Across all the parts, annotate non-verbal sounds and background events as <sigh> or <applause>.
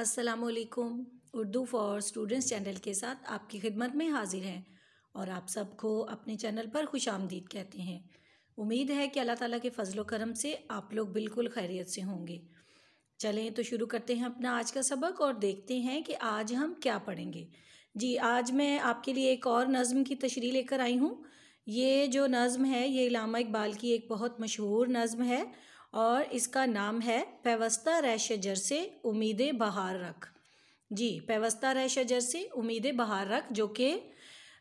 असलकुम Urdu for students channel के साथ आपकी खिदमत में हाजिर हैं और आप सबको अपने चैनल पर खुश आमदीद कहते हैं उम्मीद है कि अल्लाह ताला के फजल करम से आप लोग बिल्कुल खैरियत से होंगे चलें तो शुरू करते हैं अपना आज का सबक और देखते हैं कि आज हम क्या पढ़ेंगे जी आज मैं आपके लिए एक और नज़म की तशरी लेकर आई हूँ ये जो नज़म है ये इलामा इकबाल की एक बहुत मशहूर नज़म है और इसका नाम है पेवस्ता रैशजर से उम्मीदें बहार रख जी पेवस्ता रैश से उम्मीदें बहार रख जो कि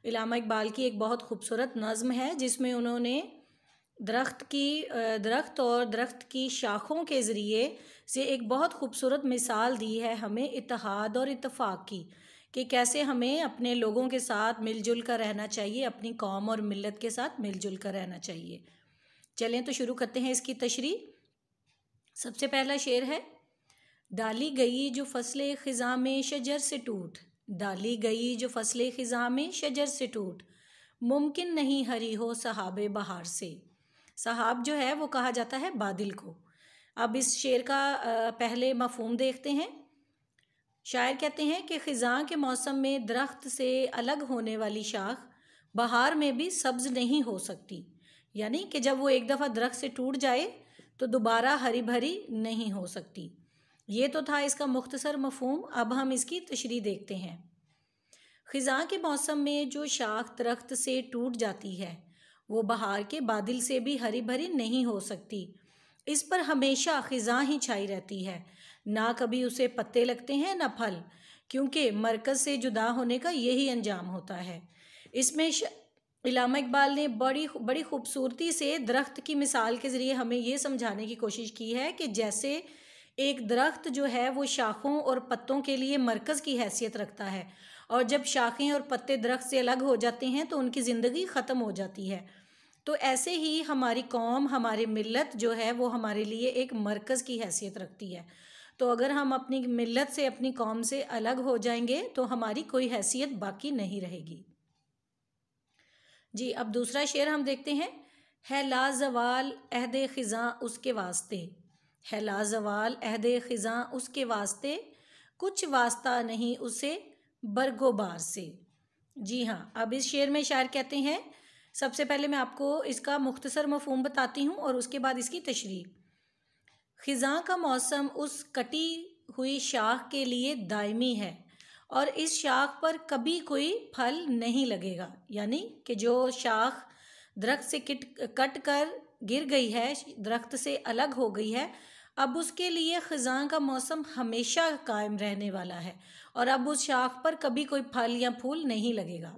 इलामा इकबाल की एक बहुत खूबसूरत नज़म है जिसमें उन्होंने दरख्त की दरख्त और दरख्त की शाखों के ज़रिए से एक बहुत खूबसूरत मिसाल दी है हमें इतिहाद और इतफ़ाक़ की कि कैसे हमें अपने लोगों के साथ मिलजुल कर रहना चाहिए अपनी कौम और मिलत के साथ मिलजुल कर रहना चाहिए चलें तो शुरू करते हैं इसकी तशरी सबसे पहला शेर है डाली गई जो फ़सल ख़ज़ा में शजर से टूट डाली गई जो फ़सल ख़ज़ा में शजर से टूट मुमकिन नहीं हरी हो सहाब बहार से सहाब जो है वो कहा जाता है बादल को अब इस शेर का पहले मफहम देखते हैं शायर कहते हैं कि ख़िज़ा के मौसम में दरख्त से अलग होने वाली शाख बहार में भी सब्ज़ नहीं हो सकती यानी कि जब वो एक दफ़ा दरख्त से टूट जाए तो दोबारा हरी भरी नहीं हो सकती ये तो था इसका मुख्तसर मफहम अब हम इसकी तशरी देखते हैं ख़ज़ा के मौसम में जो शाख दरख्त से टूट जाती है वो बहार के बादल से भी हरी भरी नहीं हो सकती इस पर हमेशा ख़ज़ा ही छाई रहती है ना कभी उसे पत्ते लगते हैं ना फल क्योंकि मरकज़ से जुदा होने का यही अंजाम होता है इसमें इलामा इकबाल ने बड़ी बड़ी खूबसूरती से दरख्त की मिसाल के ज़रिए हमें ये समझाने की कोशिश की है कि जैसे एक दरख्त जो है वो शाखों और पत्तों के लिए मरकज़ की हैसियत रखता है और जब शाखें और पत्ते दरख्त से अलग हो जाते हैं तो उनकी ज़िंदगी ख़त्म हो जाती है तो ऐसे ही हमारी कौम हमारी मिलत जो है वो हमारे लिए एक मरकज़ की हैसियत रखती है तो अगर हम अपनी मिलत से अपनी कौम से अलग हो जाएंगे तो हमारी कोई हैसियत बाकी नहीं रहेगी जी अब दूसरा शेर हम देखते हैं है लाजवाल अहद ख़ज़ाँ उसके वास्ते है लाजवाल अहद ख़ज़ाँ उसके वास्ते कुछ वास्ता नहीं उसे बरगोबार से जी हाँ अब इस शेर में शायर कहते हैं सबसे पहले मैं आपको इसका मुख्तसर मफहम बताती हूँ और उसके बाद इसकी तशरी ख़िज़ा का मौसम उस कटी हुई शाख के लिए दायमी है और इस शाख पर कभी कोई फल नहीं लगेगा यानी कि जो शाख दरख्त से किट कट कर गिर गई है दरख्त से अलग हो गई है अब उसके लिए ख़जा का मौसम हमेशा कायम रहने वाला है और अब उस शाख पर कभी कोई फल या फूल नहीं लगेगा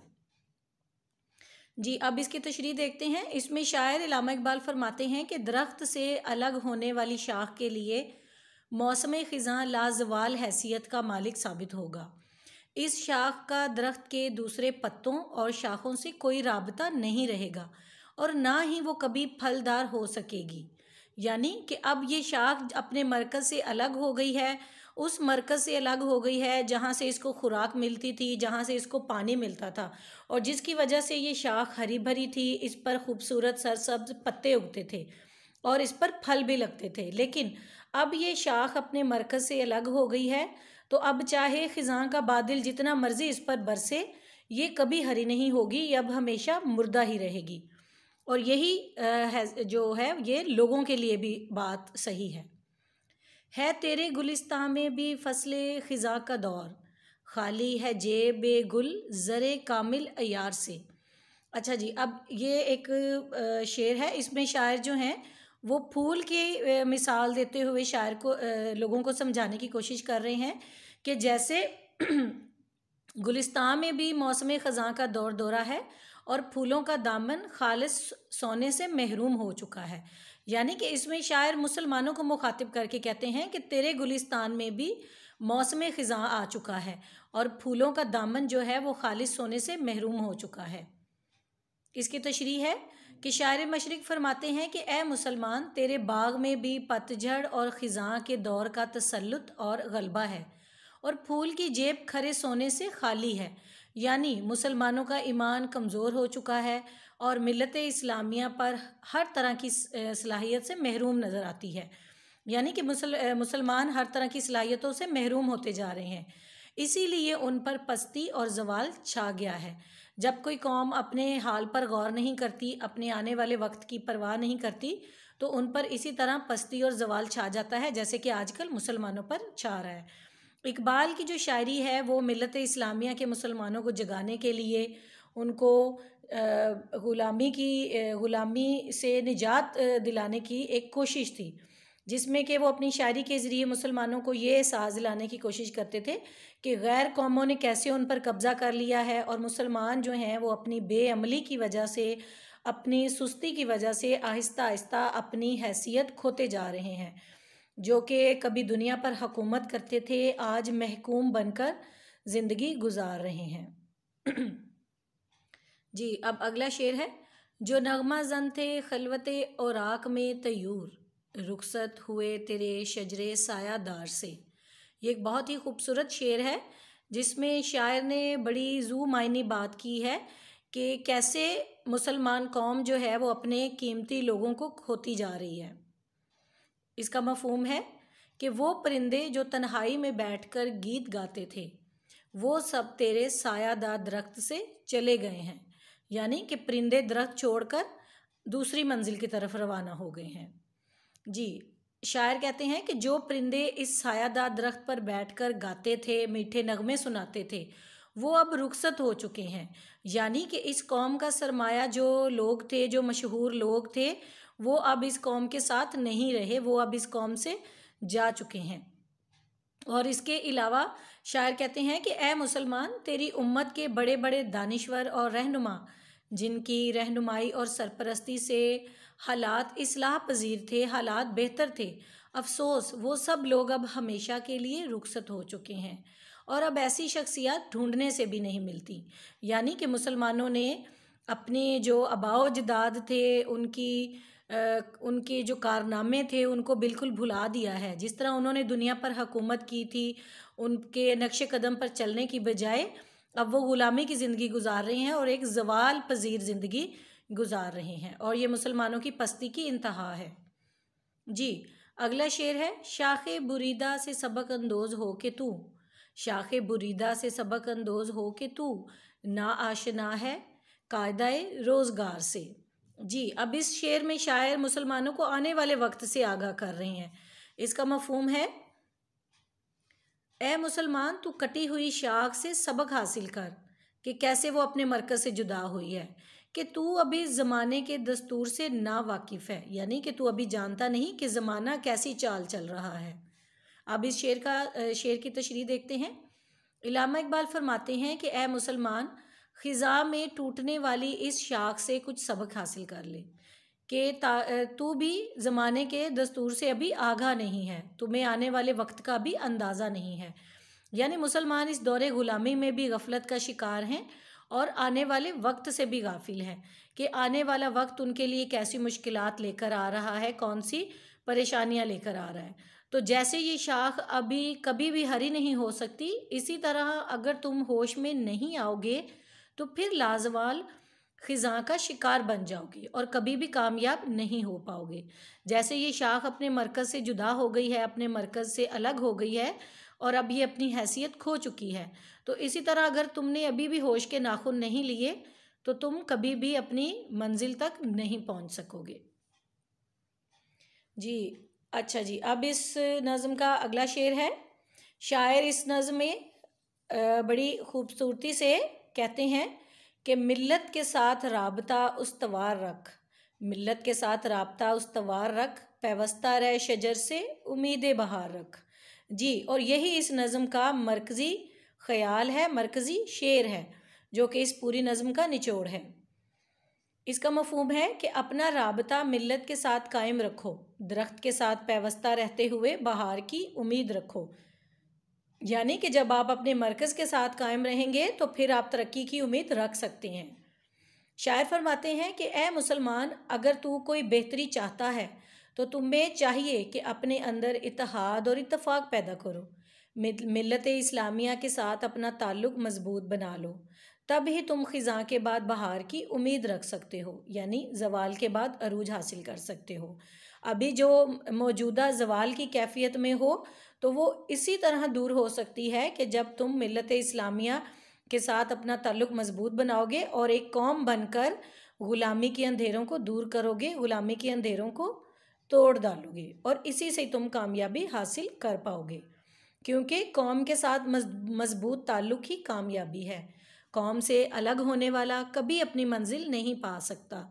जी अब इसकी तशरी देखते हैं इसमें शायर इलामा इकबाल फरमाते हैं कि दरख्त से अलग होने वाली शाख के लिए मौसम ख़जा लाजवाल हैसियत का मालिक साबित होगा इस शाख का दरख्त के दूसरे पत्तों और शाखों से कोई रबता नहीं रहेगा और ना ही वो कभी फलदार हो सकेगी यानी कि अब ये शाख अपने मरकज़ से अलग हो गई है उस मरकज़ से अलग हो गई है जहाँ से इसको खुराक मिलती थी जहाँ से इसको पानी मिलता था और जिसकी वजह से ये शाख हरी भरी थी इस पर खूबसूरत सरसब्ज पत्ते उगते थे और इस पर फल भी लगते थे लेकिन अब ये शाख अपने मरकज़ से अलग हो गई है तो अब चाहे ख़िज़ां का बादल जितना मर्ज़ी इस पर बरसे ये कभी हरी नहीं होगी ये अब हमेशा मुर्दा ही रहेगी और यही है जो है ये लोगों के लिए भी बात सही है है तेरे गुलिस्तां में भी फ़सल ख़िज़ा का दौर खाली है जेब गुल ज़र कामिल अयार से अच्छा जी अब ये एक शेर है इसमें शायर जो हैं वो फूल की मिसाल देते हुए शायर को लोगों को समझाने की कोशिश कर रहे हैं कि जैसे <clears throat> गुलिस्तान में भी मौसम ख़जा का दौर दौरा है और फूलों का दामन खालिश सोने से महरूम हो चुका है यानी कि इसमें शायर मुसलमानों को मुखातिब करके कहते हैं कि तेरे गुलिस्तान में भी मौसम ख़ज़ाँ आ चुका है और फूलों का दामन जो है वो खालिश सोने से महरूम हो चुका है इसकी तशरी है कि शायर मशरक़ फरमाते हैं कि ए मुसलमान तेरे बाग में भी पतझड़ और ख़ज़ा के दौर का तसलुत और गलबा है और फूल की जेब खरे सोने से खाली है यानी मुसलमानों का ईमान कमज़ोर हो चुका है और मिलत इस्लामिया पर हर तरह की सलाहियत से महरूम नज़र आती है यानी कि मुसल मुसलमान हर तरह की सलाहियतों से महरूम होते जा रहे हैं इसीलिए उन पर पस्ती और जवाल छा गया है जब कोई कौम अपने हाल पर गौर नहीं करती अपने आने वाले वक्त की परवाह नहीं करती तो उन पर इसी तरह पस्ती और जवाल छा जाता है जैसे कि आजकल मुसलमानों पर छा रहा है इकबाल की जो शायरी है वो मिलत इस्लामिया के मुसलमानों को जगाने के लिए उनको ग़ुलामी की ग़ुलामी से निजात दिलाने की एक कोशिश थी जिसमें कि वो अपनी शायरी के ज़रिए मुसलमानों को ये एहसास लाने की कोशिश करते थे कि गैर कौमों ने कैसे उन पर कब्ज़ा कर लिया है और मुसलमान जो हैं वो अपनी बेअमली की वजह से अपनी सुस्ती की वजह से आहिस्ता आहिस्ता अपनी हैसियत खोते जा रहे हैं जो कि कभी दुनिया पर हकूमत करते थे आज महकूम बनकर ज़िंदगी गुजार रहे हैं जी अब अगला शेर है जो नगमा जन थे खलवत और आक में तयूर रुखसत हुए तेरे शजरे सायादार से ये एक बहुत ही खूबसूरत शेर है जिसमें शायर ने बड़ी जू मायनी बात की है कि कैसे मुसलमान कौम जो है वो अपने कीमती लोगों को खोती जा रही है इसका मफहम है कि वो परिंदे जो तन्हाई में बैठकर गीत गाते थे वो सब तेरे सायादार दरख्त से चले गए हैं यानी कि परिंदे दरख्त छोड़कर दूसरी मंजिल की तरफ रवाना हो गए हैं जी शायर कहते हैं कि जो परिंदे इस सायादार दरख्त पर बैठकर गाते थे मीठे नगमे सुनाते थे वो अब रुखसत हो चुके हैं यानी कि इस कौम का सरमाया जो लोग थे जो मशहूर लोग थे वो अब इस कौम के साथ नहीं रहे वो अब इस कौम से जा चुके हैं और इसके अलावा शायर कहते हैं कि ऐ मुसलमान तेरी उम्मत के बड़े बड़े दानश्वर और रहनुमा जिनकी रहनुमाई और सरपरस्ती से हालात इसलाह पजीर थे हालात बेहतर थे अफसोस वो सब लोग अब हमेशा के लिए रुखसत हो चुके हैं और अब ऐसी शख्सियत ढूंढने से भी नहीं मिलती यानी कि मुसलमानों ने अपने जो आबाओ जदाद थे उनकी आ, उनके जो कारनामे थे उनको बिल्कुल भुला दिया है जिस तरह उन्होंने दुनिया पर हकूमत की थी उनके नक्श कदम पर चलने की बजाय अब वो ग़ुलामी की ज़िंदगी गुजार रहे हैं और एक जवाल पजीर ज़िंदगी गुजार रहे हैं और ये मुसलमानों की पस्ती की इंतहा है जी अगला शेर है शाख बुरीदा से सबक अंदोज हो के तू शाख बुरीदा से सबक अंदोज हो के तू ना आशना है कायदा रोज़गार से जी अब इस शेर में शायर मुसलमानों को आने वाले वक्त से आगाह कर रहे हैं इसका मफहम है ए मुसलमान तू कटी हुई शाख से सबक हासिल कर कि कैसे वो अपने मरकज़ से जुदा हुई है कि तू अभी ज़माने के दस्तूर से ना वाकिफ़ है यानी कि तू अभी जानता नहीं कि ज़माना कैसी चाल चल रहा है अब इस शेर का शेर की तशरी देखते हैं इलामा इकबाल फरमाते हैं कि ए मुसलमान ख़ज़ा में टूटने वाली इस शाख से कुछ सबक हासिल कर ले कि तू भी ज़माने के दस्तूर से अभी आगा नहीं है तुम्हें आने वाले वक्त का भी अंदाज़ा नहीं है यानी मुसलमान इस दौरे ग़ुलामी में भी गफलत का शिकार हैं और आने वाले वक्त से भी गाफिल हैं कि आने वाला वक्त उनके लिए कैसी मुश्किल लेकर आ रहा है कौन सी परेशानियाँ लेकर आ रहा है तो जैसे ये शाख अभी कभी भी हरी नहीं हो सकती इसी तरह अगर तुम होश में नहीं आओगे तो फिर लाजवाल ख़ज़ा का शिकार बन जाओगी और कभी भी कामयाब नहीं हो पाओगे जैसे ये शाख अपने मरकज़ से जुदा हो गई है अपने मरकज़ से अलग हो गई है और अब ये अपनी हैसियत खो चुकी है तो इसी तरह अगर तुमने अभी भी होश के नाखून नहीं लिए तो तुम कभी भी अपनी मंजिल तक नहीं पहुंच सकोगे जी अच्छा जी अब इस नज़म का अगला शेर है शायर इस नज़म में बड़ी खूबसूरती से कहते हैं कि मिल्लत के साथ रबता उसवार रख मिल्लत के साथ रबता उसवार रख पैवस्ता रह शजर से उम्मीद बहार रख जी और यही इस नज़म का मरकज़ी ख्याल है मरकज़ी शेर है जो कि इस पूरी नज़म का निचोड़ है इसका मफहम है कि अपना रबता मिलत के साथ कायम रखो दरख्त के साथ पैवस्ता रहते हुए बहार की उम्मीद रखो यानी कि जब आप अपने मरकज़ के साथ कायम रहेंगे तो फिर आप तरक्की की उम्मीद रख सकते हैं शायर फरमाते हैं कि ए मुसलमान अगर तू कोई बेहतरी चाहता है तो तुम्हें चाहिए कि अपने अंदर इतिहाद और इतफाक़ पैदा करो मिलत इस्लामिया के साथ अपना ताल्लुक मजबूत बना लो तब ही तुम ख़ज़ा के बाद बहार की उम्मीद रख सकते हो यानी जवाल के बाद अरूज हासिल कर सकते हो अभी जो मौजूदा जवाल की कैफियत में हो तो वो इसी तरह दूर हो सकती है कि जब तुम मिलत इस्लामिया के साथ अपना ताल्लुक मजबूत बनाओगे और एक कौम बनकर ग़ुलामी के अंधेरों को दूर करोगे ग़ुलामी के अंधेरों को तोड़ डालोगे और इसी से तुम कामयाबी हासिल कर पाओगे क्योंकि कौम के साथ मजबूत ताल्लुक ही कामयाबी है कौम से अलग होने वाला कभी अपनी मंजिल नहीं पा सकता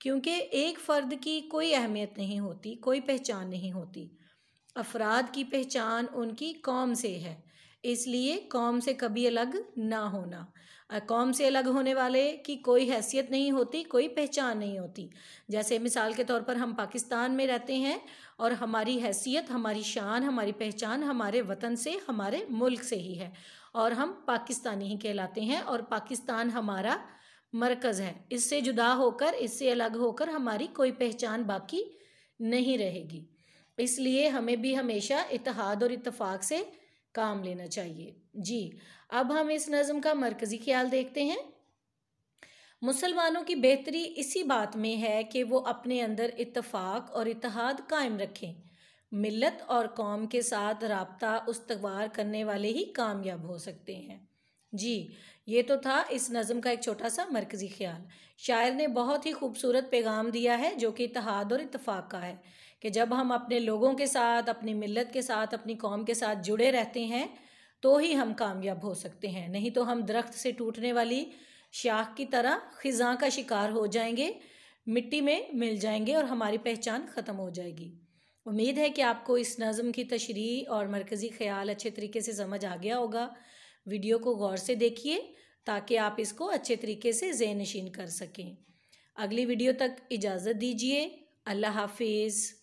क्योंकि एक फ़र्द की कोई अहमियत नहीं होती कोई पहचान नहीं होती अफराद की पहचान उनकी कौम से है इसलिए कौम से कभी अलग ना होना कौम से अलग होने वाले की कोई हैसियत नहीं होती कोई पहचान नहीं होती जैसे मिसाल के तौर पर हम पाकिस्तान में रहते हैं और हमारी हैसियत हमारी शान हमारी पहचान हमारे वतन से हमारे मुल्क से ही है और हम पाकिस्तानी ही कहलाते हैं और पाकिस्तान हमारा मरकज़ है इससे जुदा होकर इससे अलग होकर हमारी कोई पहचान बाकी नहीं रहेगी इसलिए हमें भी हमेशा इतिहाद और इतफ़ाक़ से काम लेना चाहिए जी अब हम इस नज़म का मरकज़ी ख्याल देखते हैं मुसलमानों की बेहतरी इसी बात में है कि वो अपने अंदर इतफाक़ और इतिहाद कायम रखें मिलत और कौम के साथ रबता उसतवार करने वाले ही कामयाब हो सकते हैं जी ये तो था इस नज़म का एक छोटा सा मरकज़ी ख्याल शायर ने बहुत ही खूबसूरत पैगाम दिया है जो कि इतिहाद और इतफ़ाक़ का है कि जब हम अपने लोगों के साथ अपनी मिलत के साथ अपनी कौम के साथ जुड़े रहते हैं तो ही हम कामयाब हो सकते हैं नहीं तो हम दरख्त से टूटने वाली शाख की तरह ख़ज़ा का शिकार हो जाएंगे मिट्टी में मिल जाएंगे और हमारी पहचान ख़त्म हो जाएगी उम्मीद है कि आपको इस नज़म की तशरी और मरकज़ी ख्याल अच्छे तरीके से समझ आ गया होगा वीडियो को गौर से देखिए ताकि आप इसको अच्छे तरीके से जहनशीन कर सकें अगली वीडियो तक इजाज़त दीजिए अल्लाह हाफिज़